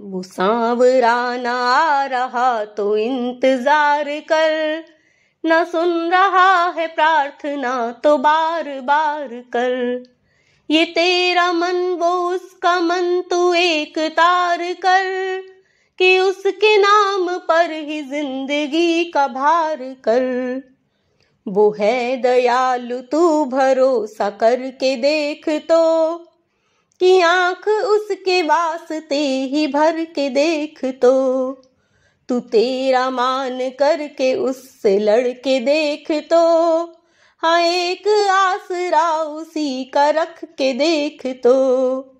वो सांवराना आ रहा तो इंतजार कर न सुन रहा है प्रार्थना तो बार बार कर ये तेरा मन वो उसका मन तू एक तार कर कि उसके नाम पर ही जिंदगी का भार कर वो है दयालु तू भरोसा करके देख तो कि आंख उस उसके वास्ते ही भर के देख तो तू तेरा मान करके उससे लड़के देख तो हाँ एक आसरा उसी का रख के देख तो